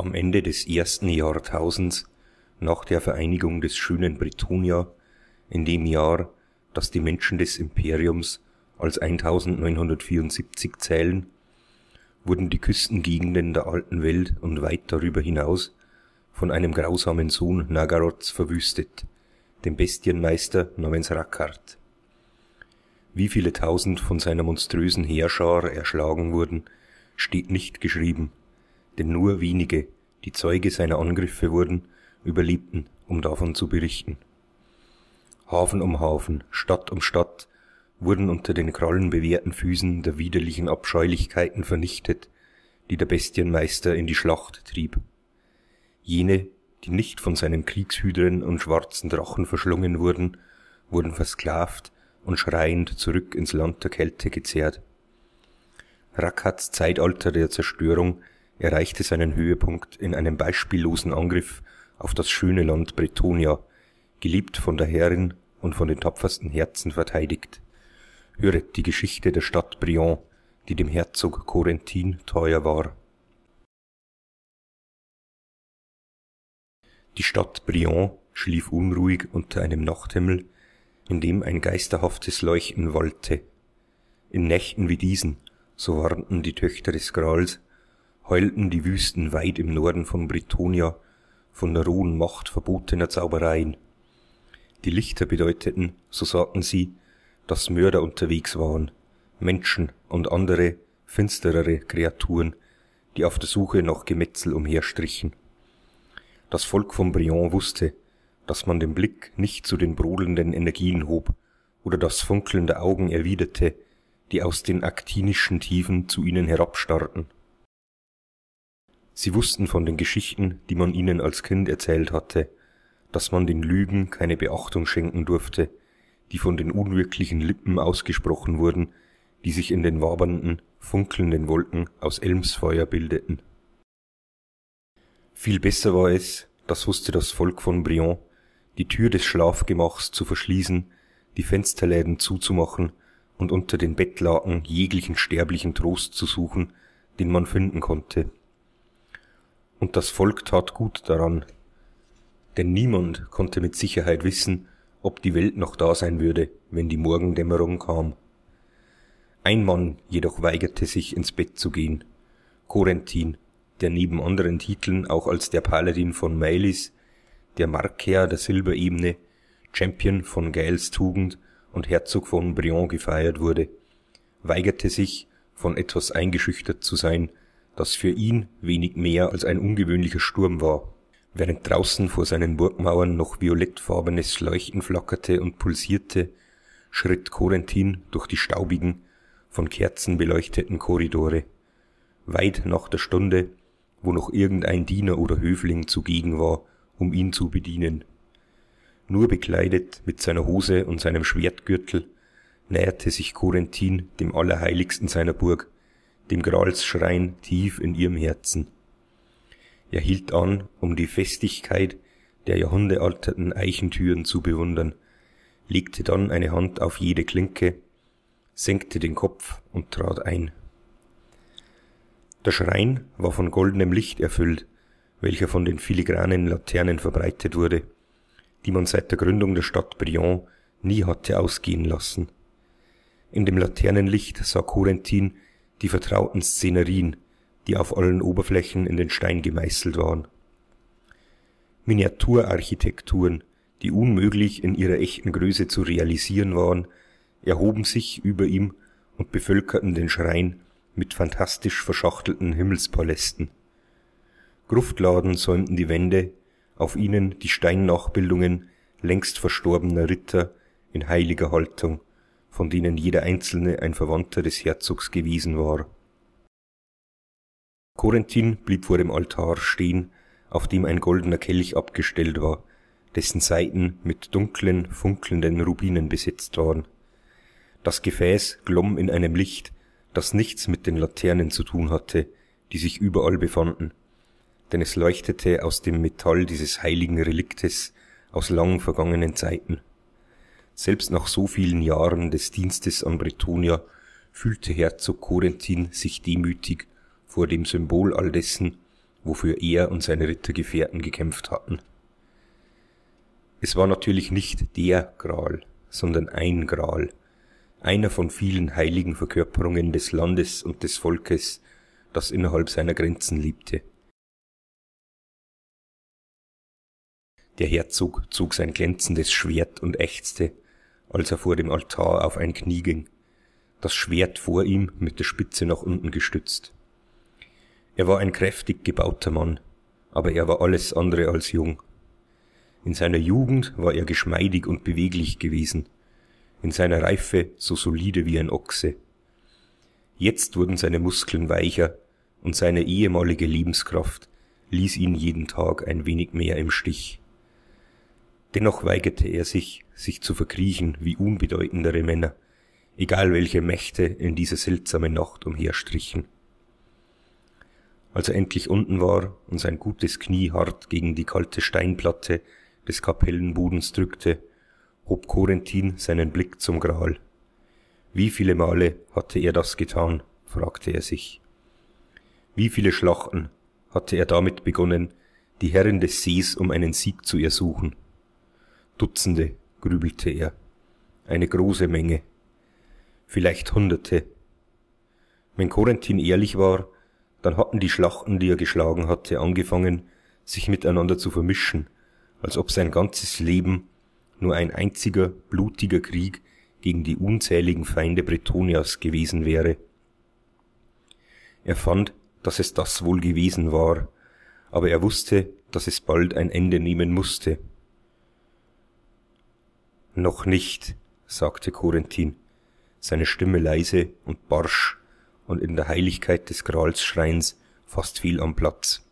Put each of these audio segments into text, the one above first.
Am Ende des ersten Jahrtausends nach der Vereinigung des schönen Britonia, in dem Jahr, das die Menschen des Imperiums als 1974 zählen, wurden die Küstengegenden der alten Welt und weit darüber hinaus von einem grausamen Sohn Nagarods verwüstet, dem Bestienmeister namens Rakkard. Wie viele tausend von seiner monströsen Heerschar erschlagen wurden, steht nicht geschrieben, denn nur wenige, die Zeuge seiner Angriffe wurden, überlebten, um davon zu berichten. Hafen um Hafen, Stadt um Stadt wurden unter den krallenbewehrten Füßen der widerlichen Abscheulichkeiten vernichtet, die der Bestienmeister in die Schlacht trieb. Jene, die nicht von seinen Kriegshydren und schwarzen Drachen verschlungen wurden, wurden versklavt und schreiend zurück ins Land der Kälte gezerrt. Rakats Zeitalter der Zerstörung erreichte seinen Höhepunkt in einem beispiellosen Angriff auf das schöne Land Bretonia, geliebt von der Herrin und von den tapfersten Herzen verteidigt. Höret die Geschichte der Stadt Briand, die dem Herzog Corentin teuer war. Die Stadt Briand schlief unruhig unter einem Nachthimmel, in dem ein geisterhaftes Leuchten wallte. In Nächten wie diesen, so warnten die Töchter des Grals, heulten die Wüsten weit im Norden von Britonia von der rohen Macht verbotener Zaubereien. Die Lichter bedeuteten, so sagten sie, dass Mörder unterwegs waren, Menschen und andere, finsterere Kreaturen, die auf der Suche nach Gemetzel umherstrichen. Das Volk von Briand wusste, dass man den Blick nicht zu den brodelnden Energien hob oder das Funkeln der Augen erwiderte, die aus den aktinischen Tiefen zu ihnen herabstarrten sie wussten von den geschichten die man ihnen als kind erzählt hatte dass man den lügen keine beachtung schenken durfte die von den unwirklichen lippen ausgesprochen wurden die sich in den wabernden funkelnden wolken aus elmsfeuer bildeten viel besser war es das wusste das volk von briand die tür des schlafgemachs zu verschließen die fensterläden zuzumachen und unter den bettlaken jeglichen sterblichen trost zu suchen den man finden konnte und das Volk tat gut daran. Denn niemand konnte mit Sicherheit wissen, ob die Welt noch da sein würde, wenn die Morgendämmerung kam. Ein Mann jedoch weigerte sich ins Bett zu gehen. Corentin, der neben anderen Titeln auch als der Paladin von Mailis, der Markeer der Silberebene, Champion von Geils Tugend und Herzog von Briand gefeiert wurde, weigerte sich, von etwas eingeschüchtert zu sein, das für ihn wenig mehr als ein ungewöhnlicher Sturm war. Während draußen vor seinen Burgmauern noch violettfarbenes Leuchten flackerte und pulsierte, schritt Corentin durch die staubigen, von Kerzen beleuchteten Korridore, weit nach der Stunde, wo noch irgendein Diener oder Höfling zugegen war, um ihn zu bedienen. Nur bekleidet mit seiner Hose und seinem Schwertgürtel näherte sich Corentin dem Allerheiligsten seiner Burg, dem Gralsschrein tief in ihrem Herzen. Er hielt an, um die Festigkeit der jahrhundertalten Eichentüren zu bewundern, legte dann eine Hand auf jede Klinke, senkte den Kopf und trat ein. Der Schrein war von goldenem Licht erfüllt, welcher von den filigranen Laternen verbreitet wurde, die man seit der Gründung der Stadt Briand nie hatte ausgehen lassen. In dem Laternenlicht sah Corentin die vertrauten Szenerien, die auf allen Oberflächen in den Stein gemeißelt waren. Miniaturarchitekturen, die unmöglich in ihrer echten Größe zu realisieren waren, erhoben sich über ihm und bevölkerten den Schrein mit fantastisch verschachtelten Himmelspalästen. Gruftladen säumten die Wände, auf ihnen die Steinnachbildungen längst verstorbener Ritter in heiliger Haltung, von denen jeder einzelne ein Verwandter des Herzogs gewesen war. Corentin blieb vor dem Altar stehen, auf dem ein goldener Kelch abgestellt war, dessen Seiten mit dunklen, funkelnden Rubinen besetzt waren. Das Gefäß glomm in einem Licht, das nichts mit den Laternen zu tun hatte, die sich überall befanden, denn es leuchtete aus dem Metall dieses heiligen Reliktes aus lang vergangenen Zeiten. Selbst nach so vielen Jahren des Dienstes an Bretonia fühlte Herzog Corentin sich demütig vor dem Symbol all dessen, wofür er und seine Rittergefährten gekämpft hatten. Es war natürlich nicht der Gral, sondern ein Gral, einer von vielen heiligen Verkörperungen des Landes und des Volkes, das innerhalb seiner Grenzen lebte. Der Herzog zog sein glänzendes Schwert und ächzte, als er vor dem Altar auf ein Knie ging, das Schwert vor ihm mit der Spitze nach unten gestützt. Er war ein kräftig gebauter Mann, aber er war alles andere als jung. In seiner Jugend war er geschmeidig und beweglich gewesen, in seiner Reife so solide wie ein Ochse. Jetzt wurden seine Muskeln weicher und seine ehemalige Lebenskraft ließ ihn jeden Tag ein wenig mehr im Stich. Dennoch weigerte er sich, sich zu verkriechen wie unbedeutendere Männer, egal welche Mächte in dieser seltsamen Nacht umherstrichen. Als er endlich unten war und sein gutes Knie hart gegen die kalte Steinplatte des Kapellenbudens drückte, hob Corentin seinen Blick zum Gral. Wie viele Male hatte er das getan, fragte er sich. Wie viele Schlachten hatte er damit begonnen, die Herren des Sees um einen Sieg zu ersuchen? Dutzende, grübelte er. Eine große Menge. Vielleicht Hunderte. Wenn Corentin ehrlich war, dann hatten die Schlachten, die er geschlagen hatte, angefangen, sich miteinander zu vermischen, als ob sein ganzes Leben nur ein einziger, blutiger Krieg gegen die unzähligen Feinde Bretonias gewesen wäre. Er fand, dass es das wohl gewesen war, aber er wusste, dass es bald ein Ende nehmen musste. Noch nicht, sagte Korentin, seine Stimme leise und barsch und in der Heiligkeit des Gralsschreins fast viel am Platz.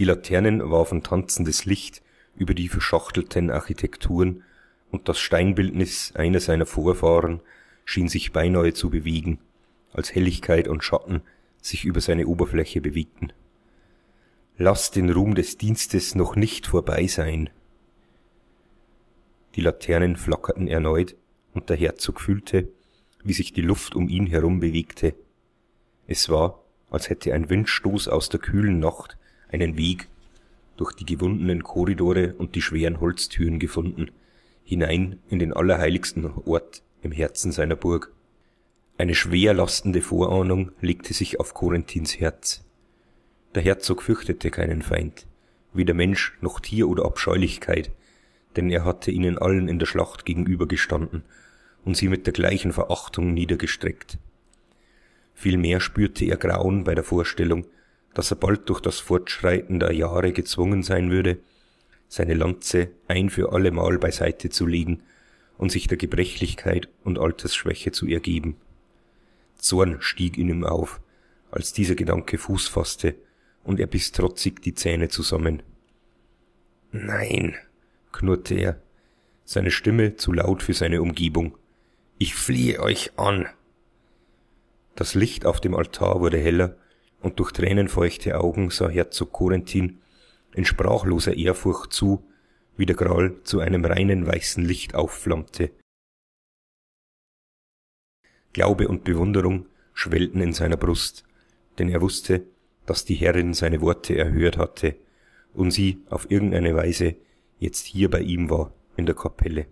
Die Laternen warfen tanzendes Licht über die verschachtelten Architekturen, und das Steinbildnis einer seiner Vorfahren schien sich beinahe zu bewegen, als Helligkeit und Schatten sich über seine Oberfläche bewegten. Lass den Ruhm des Dienstes noch nicht vorbei sein, die Laternen flackerten erneut, und der Herzog fühlte, wie sich die Luft um ihn herum bewegte. Es war, als hätte ein Windstoß aus der kühlen Nacht einen Weg durch die gewundenen Korridore und die schweren Holztüren gefunden, hinein in den allerheiligsten Ort im Herzen seiner Burg. Eine schwer lastende Vorahnung legte sich auf Korentins Herz. Der Herzog fürchtete keinen Feind, weder Mensch noch Tier oder Abscheulichkeit, denn er hatte ihnen allen in der Schlacht gegenübergestanden und sie mit der gleichen Verachtung niedergestreckt. Vielmehr spürte er Grauen bei der Vorstellung, dass er bald durch das Fortschreiten der Jahre gezwungen sein würde, seine Lanze ein für allemal beiseite zu legen und sich der Gebrechlichkeit und Altersschwäche zu ergeben. Zorn stieg in ihm auf, als dieser Gedanke Fuß fasste, und er biss trotzig die Zähne zusammen. Nein, knurrte er, seine Stimme zu laut für seine Umgebung. Ich fliehe euch an. Das Licht auf dem Altar wurde heller, und durch tränenfeuchte Augen sah Herzog Corentin in sprachloser Ehrfurcht zu, wie der Gral zu einem reinen weißen Licht aufflammte. Glaube und Bewunderung schwellten in seiner Brust, denn er wusste, dass die Herrin seine Worte erhört hatte und sie auf irgendeine Weise jetzt hier bei ihm war, in der Kapelle.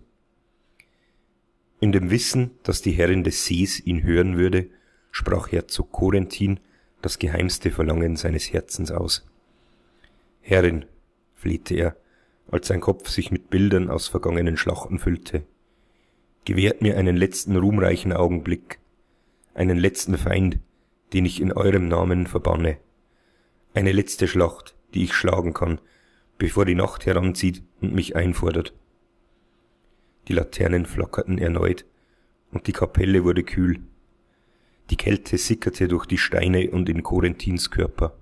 In dem Wissen, dass die Herrin des Sees ihn hören würde, sprach Herzog Korentin das geheimste Verlangen seines Herzens aus. Herrin, flehte er, als sein Kopf sich mit Bildern aus vergangenen Schlachten füllte, gewährt mir einen letzten ruhmreichen Augenblick, einen letzten Feind, den ich in eurem Namen verbanne, eine letzte Schlacht, die ich schlagen kann, bevor die Nacht heranzieht und mich einfordert. Die Laternen flackerten erneut, und die Kapelle wurde kühl. Die Kälte sickerte durch die Steine und in Corentins Körper.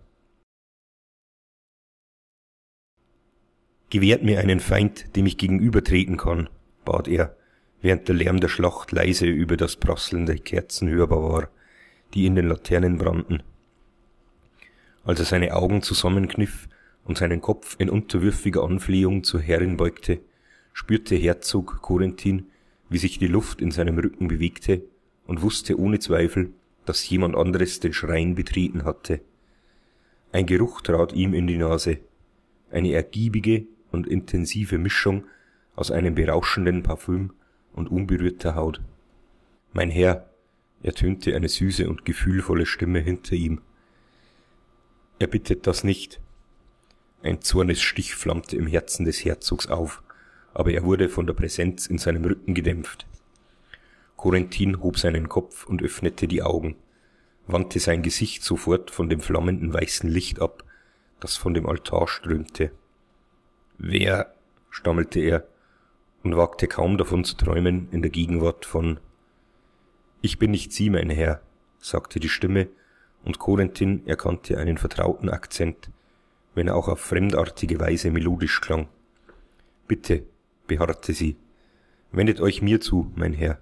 Gewährt mir einen Feind, dem ich gegenübertreten kann, bat er, während der Lärm der Schlacht leise über das Prasseln der Kerzen hörbar war, die in den Laternen brannten. Als er seine Augen zusammenkniff und seinen Kopf in unterwürfiger Anflehung zur Herrin beugte, spürte Herzog Corentin, wie sich die Luft in seinem Rücken bewegte und wusste ohne Zweifel, dass jemand anderes den Schrein betreten hatte. Ein Geruch trat ihm in die Nase, eine ergiebige und intensive Mischung aus einem berauschenden Parfüm und unberührter Haut. Mein Herr, ertönte eine süße und gefühlvolle Stimme hinter ihm. Er bittet das nicht, ein Zornesstich flammte im Herzen des Herzogs auf, aber er wurde von der Präsenz in seinem Rücken gedämpft. Corentin hob seinen Kopf und öffnete die Augen, wandte sein Gesicht sofort von dem flammenden weißen Licht ab, das von dem Altar strömte. Wer, stammelte er und wagte kaum davon zu träumen in der Gegenwart von Ich bin nicht Sie, mein Herr, sagte die Stimme, und Corentin erkannte einen vertrauten Akzent, wenn er auch auf fremdartige Weise melodisch klang. Bitte, beharrte sie, wendet euch mir zu, mein Herr.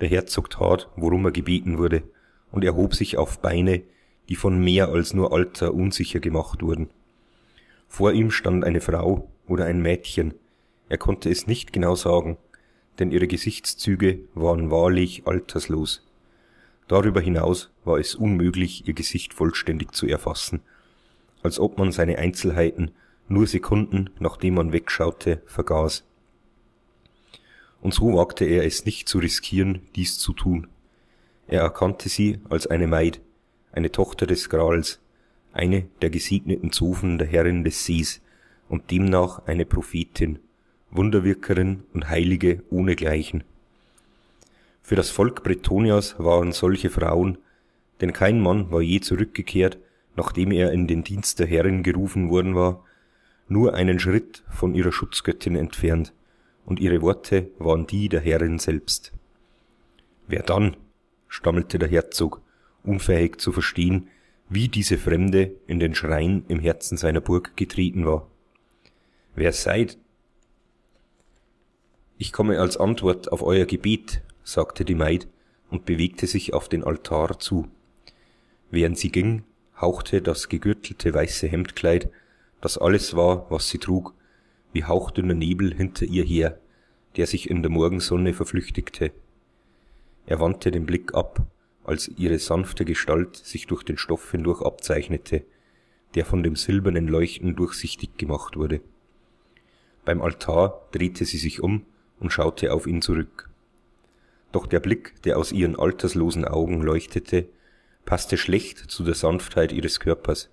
Der Herzog tat, worum er gebeten wurde, und erhob sich auf Beine, die von mehr als nur Alter unsicher gemacht wurden. Vor ihm stand eine Frau oder ein Mädchen, er konnte es nicht genau sagen, denn ihre Gesichtszüge waren wahrlich alterslos. Darüber hinaus war es unmöglich, ihr Gesicht vollständig zu erfassen, als ob man seine Einzelheiten nur Sekunden, nachdem man wegschaute, vergaß. Und so wagte er es nicht zu riskieren, dies zu tun. Er erkannte sie als eine Maid, eine Tochter des Grals, eine der gesegneten Zofen der Herrin des Sees und demnach eine Prophetin, Wunderwirkerin und Heilige ohnegleichen. Für das Volk Bretonias waren solche Frauen, denn kein Mann war je zurückgekehrt, nachdem er in den Dienst der Herrin gerufen worden war, nur einen Schritt von ihrer Schutzgöttin entfernt, und ihre Worte waren die der Herrin selbst. Wer dann? stammelte der Herzog, unfähig zu verstehen, wie diese Fremde in den Schrein im Herzen seiner Burg getreten war. Wer seid? Ich komme als Antwort auf euer Gebet, sagte die Maid und bewegte sich auf den Altar zu. Während sie ging, hauchte das gegürtelte weiße Hemdkleid, das alles war, was sie trug, wie hauchdünner Nebel hinter ihr her, der sich in der Morgensonne verflüchtigte. Er wandte den Blick ab, als ihre sanfte Gestalt sich durch den Stoff hindurch abzeichnete, der von dem silbernen Leuchten durchsichtig gemacht wurde. Beim Altar drehte sie sich um und schaute auf ihn zurück. Doch der Blick, der aus ihren alterslosen Augen leuchtete, passte schlecht zu der Sanftheit ihres Körpers.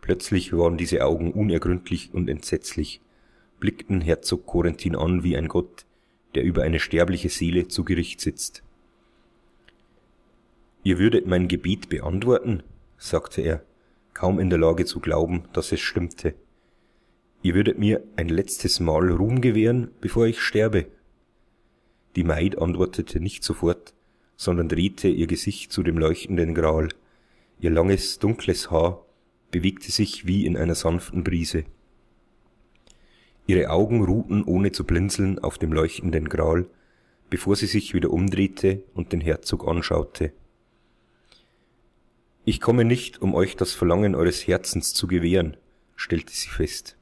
Plötzlich waren diese Augen unergründlich und entsetzlich, blickten Herzog Corentin an wie ein Gott, der über eine sterbliche Seele zu Gericht sitzt. Ihr würdet mein Gebet beantworten, sagte er, kaum in der Lage zu glauben, dass es stimmte. Ihr würdet mir ein letztes Mal Ruhm gewähren, bevor ich sterbe. Die Maid antwortete nicht sofort, sondern drehte ihr Gesicht zu dem leuchtenden Gral. Ihr langes, dunkles Haar bewegte sich wie in einer sanften Brise. Ihre Augen ruhten ohne zu blinzeln auf dem leuchtenden Gral, bevor sie sich wieder umdrehte und den Herzog anschaute. Ich komme nicht, um euch das Verlangen eures Herzens zu gewähren, stellte sie fest.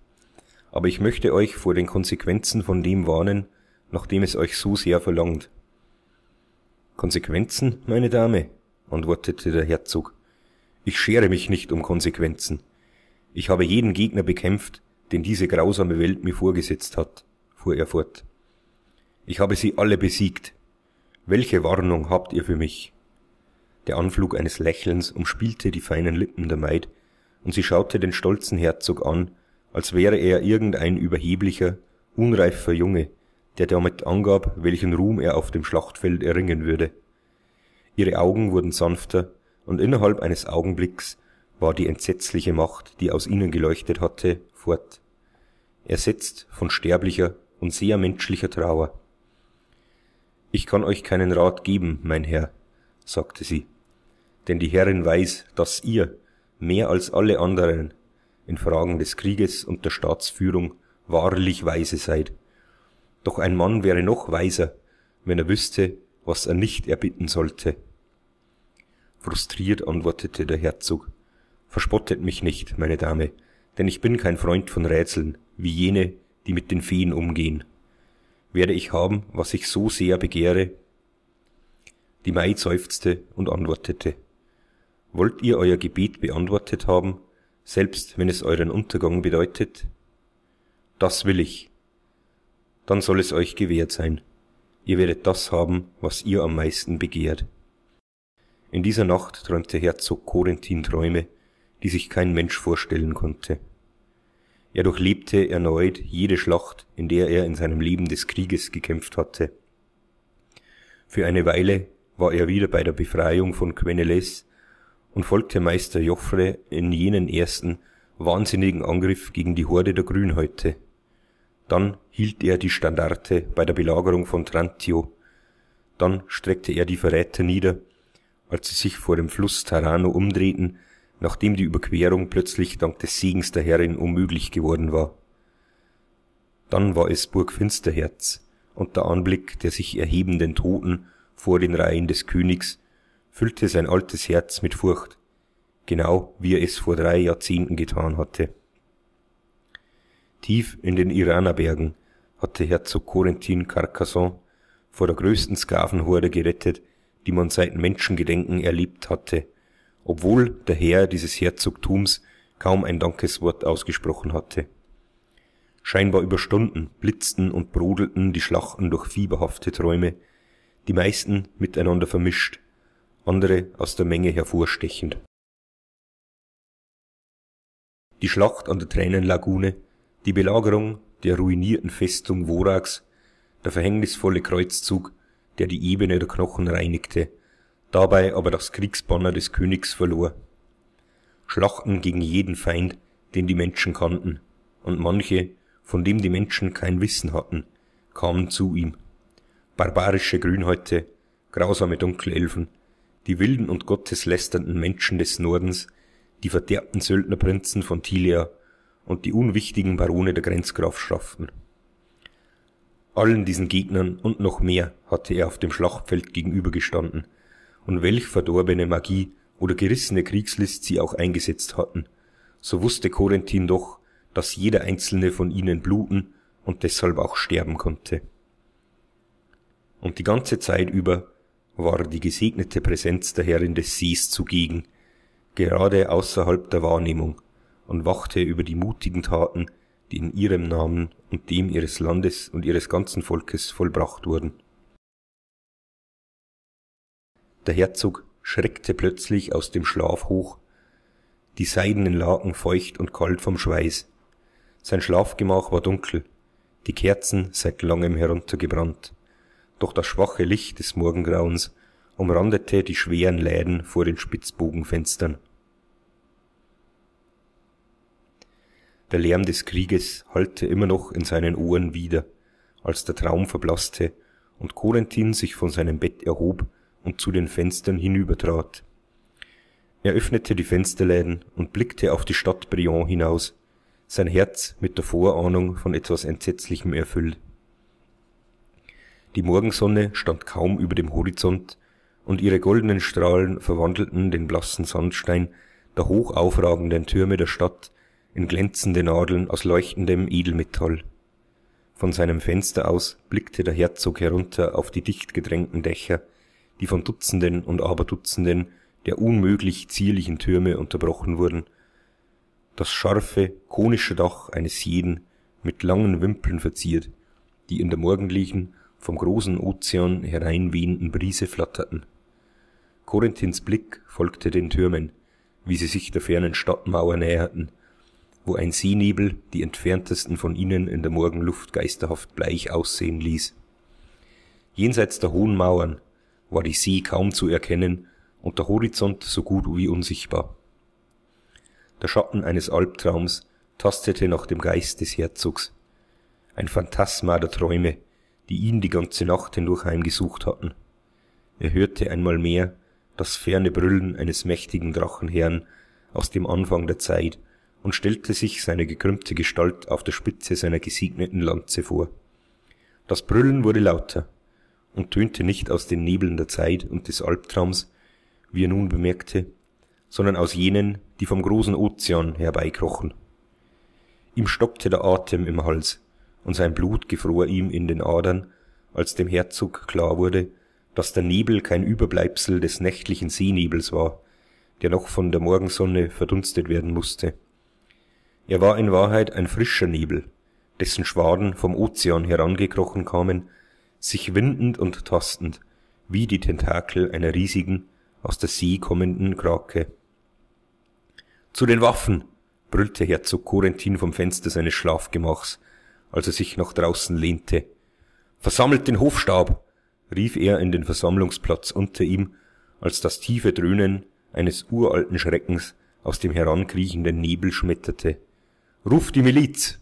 Aber ich möchte euch vor den Konsequenzen von dem warnen, nachdem es euch so sehr verlangt konsequenzen meine dame antwortete der herzog ich schere mich nicht um konsequenzen ich habe jeden gegner bekämpft den diese grausame welt mir vorgesetzt hat fuhr er fort ich habe sie alle besiegt welche warnung habt ihr für mich der anflug eines lächelns umspielte die feinen lippen der maid und sie schaute den stolzen herzog an als wäre er irgendein überheblicher unreifer junge der damit angab, welchen Ruhm er auf dem Schlachtfeld erringen würde. Ihre Augen wurden sanfter, und innerhalb eines Augenblicks war die entsetzliche Macht, die aus ihnen geleuchtet hatte, fort, ersetzt von sterblicher und sehr menschlicher Trauer. Ich kann euch keinen Rat geben, mein Herr, sagte sie, denn die Herrin weiß, dass ihr, mehr als alle anderen, in Fragen des Krieges und der Staatsführung wahrlich weise seid doch ein Mann wäre noch weiser, wenn er wüsste, was er nicht erbitten sollte. Frustriert antwortete der Herzog, Verspottet mich nicht, meine Dame, denn ich bin kein Freund von Rätseln, wie jene, die mit den Feen umgehen. Werde ich haben, was ich so sehr begehre? Die Mai seufzte und antwortete, Wollt ihr euer Gebet beantwortet haben, selbst wenn es euren Untergang bedeutet? Das will ich, dann soll es euch gewährt sein. Ihr werdet das haben, was ihr am meisten begehrt. In dieser Nacht träumte Herzog Korentin Träume, die sich kein Mensch vorstellen konnte. Er durchlebte erneut jede Schlacht, in der er in seinem Leben des Krieges gekämpft hatte. Für eine Weile war er wieder bei der Befreiung von Queneles und folgte Meister Joffre in jenen ersten wahnsinnigen Angriff gegen die Horde der Grünhäute. Dann hielt er die Standarte bei der Belagerung von Trantio. Dann streckte er die Verräter nieder, als sie sich vor dem Fluss Tarano umdrehten, nachdem die Überquerung plötzlich dank des Segens der Herrin unmöglich geworden war. Dann war es Burg Finsterherz, und der Anblick der sich erhebenden Toten vor den Reihen des Königs füllte sein altes Herz mit Furcht, genau wie er es vor drei Jahrzehnten getan hatte. Tief in den Iranerbergen hatte Herzog Corentin Carcassonne vor der größten Sklavenhorde gerettet, die man seit Menschengedenken erlebt hatte, obwohl der Herr dieses Herzogtums kaum ein Dankeswort ausgesprochen hatte. Scheinbar über Stunden blitzten und brodelten die Schlachten durch fieberhafte Träume, die meisten miteinander vermischt, andere aus der Menge hervorstechend. Die Schlacht an der Tränenlagune die Belagerung der ruinierten Festung Vorax, der verhängnisvolle Kreuzzug, der die Ebene der Knochen reinigte, dabei aber das Kriegsbanner des Königs verlor. Schlachten gegen jeden Feind, den die Menschen kannten, und manche, von dem die Menschen kein Wissen hatten, kamen zu ihm. Barbarische Grünhäute, grausame Dunkelelfen, die wilden und gotteslästernden Menschen des Nordens, die verderbten Söldnerprinzen von Tilia, und die unwichtigen Barone der Grenzgrafschaften. Allen diesen Gegnern und noch mehr hatte er auf dem Schlachtfeld gegenübergestanden, und welch verdorbene Magie oder gerissene Kriegslist sie auch eingesetzt hatten, so wusste Corentin doch, dass jeder einzelne von ihnen bluten und deshalb auch sterben konnte. Und die ganze Zeit über war die gesegnete Präsenz der Herrin des Sees zugegen, gerade außerhalb der Wahrnehmung und wachte über die mutigen Taten, die in ihrem Namen und dem ihres Landes und ihres ganzen Volkes vollbracht wurden. Der Herzog schreckte plötzlich aus dem Schlaf hoch, die seidenen Laken feucht und kalt vom Schweiß. Sein Schlafgemach war dunkel, die Kerzen seit langem heruntergebrannt, doch das schwache Licht des Morgengrauens umrandete die schweren Läden vor den Spitzbogenfenstern. der Lärm des Krieges hallte immer noch in seinen Ohren wider, als der Traum verblasste und Corentin sich von seinem Bett erhob und zu den Fenstern hinübertrat. Er öffnete die Fensterläden und blickte auf die Stadt Briand hinaus, sein Herz mit der Vorahnung von etwas Entsetzlichem erfüllt. Die Morgensonne stand kaum über dem Horizont, und ihre goldenen Strahlen verwandelten den blassen Sandstein der hoch aufragenden Türme der Stadt in glänzende Nadeln aus leuchtendem Edelmetall. Von seinem Fenster aus blickte der Herzog herunter auf die dicht gedrängten Dächer, die von Dutzenden und Aberdutzenden der unmöglich zierlichen Türme unterbrochen wurden. Das scharfe, konische Dach eines jeden, mit langen Wimpeln verziert, die in der morgendlichen, vom großen Ozean hereinwehenden Brise flatterten. Korinthins Blick folgte den Türmen, wie sie sich der fernen Stadtmauer näherten – wo ein Seenebel die entferntesten von ihnen in der Morgenluft geisterhaft bleich aussehen ließ. Jenseits der hohen Mauern war die See kaum zu erkennen und der Horizont so gut wie unsichtbar. Der Schatten eines Albtraums tastete nach dem Geist des Herzogs, ein Phantasma der Träume, die ihn die ganze Nacht hindurch heimgesucht hatten. Er hörte einmal mehr das ferne Brüllen eines mächtigen Drachenherrn aus dem Anfang der Zeit und stellte sich seine gekrümmte Gestalt auf der Spitze seiner gesegneten Lanze vor. Das Brüllen wurde lauter und tönte nicht aus den Nebeln der Zeit und des Albtraums, wie er nun bemerkte, sondern aus jenen, die vom großen Ozean herbeikrochen. Ihm stockte der Atem im Hals, und sein Blut gefror ihm in den Adern, als dem Herzog klar wurde, dass der Nebel kein Überbleibsel des nächtlichen Seenebels war, der noch von der Morgensonne verdunstet werden musste er war in wahrheit ein frischer nebel dessen schwaden vom ozean herangekrochen kamen sich windend und tastend wie die tentakel einer riesigen aus der see kommenden krake zu den waffen brüllte herzog corentin vom fenster seines schlafgemachs als er sich nach draußen lehnte versammelt den hofstab rief er in den versammlungsplatz unter ihm als das tiefe dröhnen eines uralten schreckens aus dem herankriechenden nebel schmetterte Ruf die Miliz!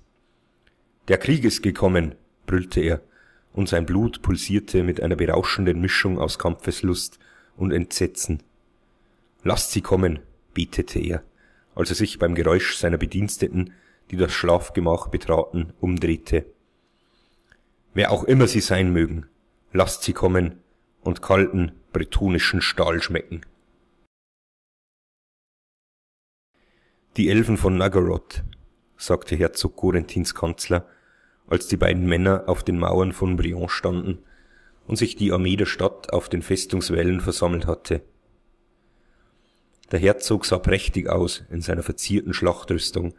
Der Krieg ist gekommen, brüllte er, und sein Blut pulsierte mit einer berauschenden Mischung aus Kampfeslust und Entsetzen. Lasst sie kommen, betete er, als er sich beim Geräusch seiner Bediensteten, die das Schlafgemach betraten, umdrehte. Wer auch immer sie sein mögen, lasst sie kommen und kalten bretonischen Stahl schmecken. Die Elfen von Nagorod sagte Herzog Corentins Kanzler, als die beiden Männer auf den Mauern von Brion standen und sich die Armee der Stadt auf den Festungswällen versammelt hatte. Der Herzog sah prächtig aus in seiner verzierten Schlachtrüstung,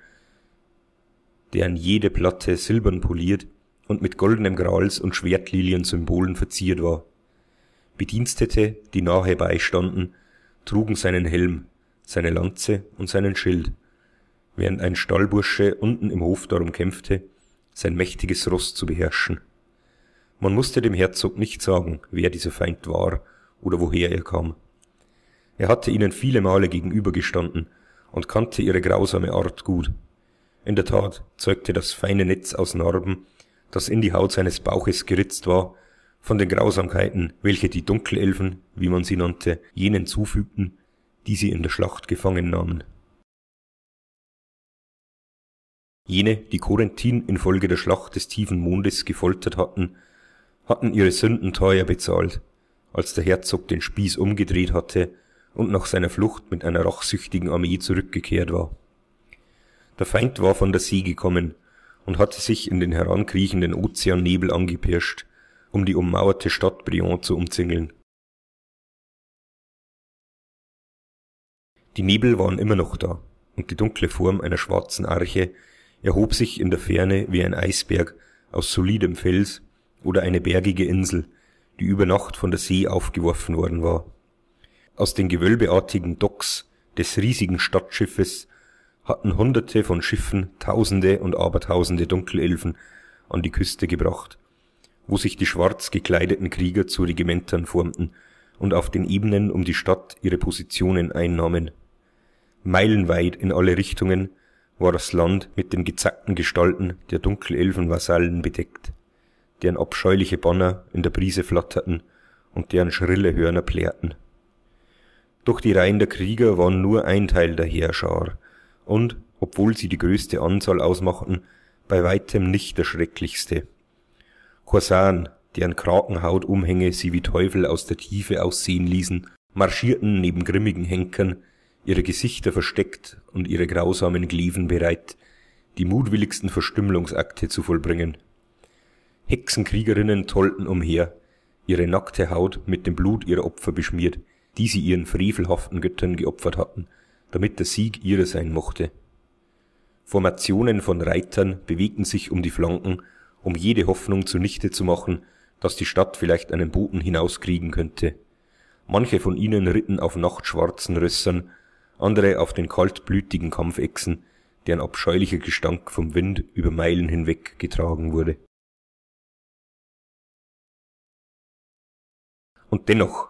deren jede Platte silbern poliert und mit goldenem Grals und Schwertlilien-Symbolen verziert war. Bedienstete, die nahe beistanden, trugen seinen Helm, seine Lanze und seinen Schild während ein Stallbursche unten im Hof darum kämpfte, sein mächtiges Ross zu beherrschen. Man musste dem Herzog nicht sagen, wer dieser Feind war oder woher er kam. Er hatte ihnen viele Male gegenübergestanden und kannte ihre grausame Art gut. In der Tat zeugte das feine Netz aus Narben, das in die Haut seines Bauches geritzt war, von den Grausamkeiten, welche die Dunkelelfen, wie man sie nannte, jenen zufügten, die sie in der Schlacht gefangen nahmen. Jene, die Corentin infolge der Schlacht des tiefen Mondes gefoltert hatten, hatten ihre Sünden teuer bezahlt, als der Herzog den Spieß umgedreht hatte und nach seiner Flucht mit einer rachsüchtigen Armee zurückgekehrt war. Der Feind war von der See gekommen und hatte sich in den herankriechenden Ozeannebel angepirscht, um die ummauerte Stadt Briand zu umzingeln. Die Nebel waren immer noch da, und die dunkle Form einer schwarzen Arche, erhob sich in der Ferne wie ein Eisberg aus solidem Fels oder eine bergige Insel, die über Nacht von der See aufgeworfen worden war. Aus den gewölbeartigen Docks des riesigen Stadtschiffes hatten Hunderte von Schiffen Tausende und Abertausende Dunkelelfen an die Küste gebracht, wo sich die schwarz gekleideten Krieger zu Regimentern formten und auf den Ebenen um die Stadt ihre Positionen einnahmen. Meilenweit in alle Richtungen war das Land mit den gezackten Gestalten der dunkelelfen Vasallen bedeckt, deren abscheuliche Banner in der Brise flatterten und deren schrille Hörner plärrten. Doch die Reihen der Krieger waren nur ein Teil der Heerschar und, obwohl sie die größte Anzahl ausmachten, bei weitem nicht der schrecklichste. Korsaren, deren Krakenhautumhänge sie wie Teufel aus der Tiefe aussehen ließen, marschierten neben grimmigen Henkern ihre Gesichter versteckt und ihre grausamen Gleven bereit, die mutwilligsten Verstümmelungsakte zu vollbringen. Hexenkriegerinnen tollten umher, ihre nackte Haut mit dem Blut ihrer Opfer beschmiert, die sie ihren frevelhaften Göttern geopfert hatten, damit der Sieg ihrer sein mochte. Formationen von Reitern bewegten sich um die Flanken, um jede Hoffnung zunichte zu machen, dass die Stadt vielleicht einen Boten hinauskriegen könnte. Manche von ihnen ritten auf nachtschwarzen Rössern, andere auf den kaltblütigen Kampfechsen, deren abscheulicher Gestank vom Wind über Meilen hinweg getragen wurde. Und dennoch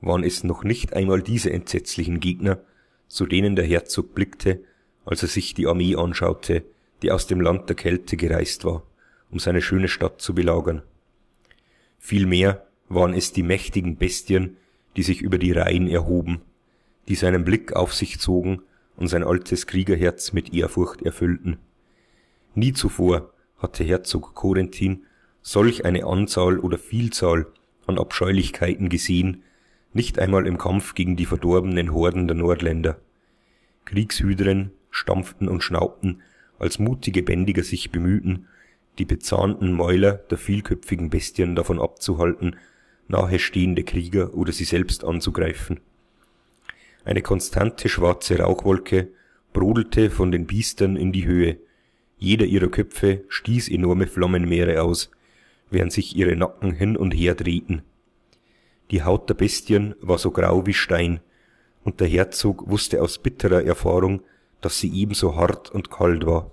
waren es noch nicht einmal diese entsetzlichen Gegner, zu denen der Herzog blickte, als er sich die Armee anschaute, die aus dem Land der Kälte gereist war, um seine schöne Stadt zu belagern. Vielmehr waren es die mächtigen Bestien, die sich über die Reihen erhoben die seinen Blick auf sich zogen und sein altes Kriegerherz mit Ehrfurcht erfüllten. Nie zuvor hatte Herzog Corentin solch eine Anzahl oder Vielzahl an Abscheulichkeiten gesehen, nicht einmal im Kampf gegen die verdorbenen Horden der Nordländer. Kriegshydren stampften und schnaubten, als mutige Bändiger sich bemühten, die bezahnten Mäuler der vielköpfigen Bestien davon abzuhalten, nahestehende Krieger oder sie selbst anzugreifen eine konstante schwarze Rauchwolke brodelte von den Biestern in die Höhe. Jeder ihrer Köpfe stieß enorme Flammenmeere aus, während sich ihre Nacken hin und her drehten. Die Haut der Bestien war so grau wie Stein, und der Herzog wusste aus bitterer Erfahrung, dass sie ebenso hart und kalt war.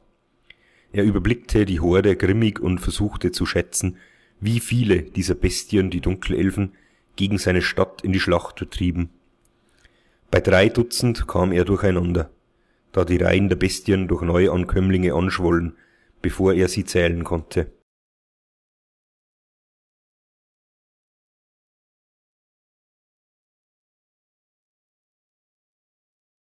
Er überblickte die Horde grimmig und versuchte zu schätzen, wie viele dieser Bestien die Dunkelelfen gegen seine Stadt in die Schlacht vertrieben. Bei drei Dutzend kam er durcheinander, da die Reihen der Bestien durch Neuankömmlinge anschwollen, bevor er sie zählen konnte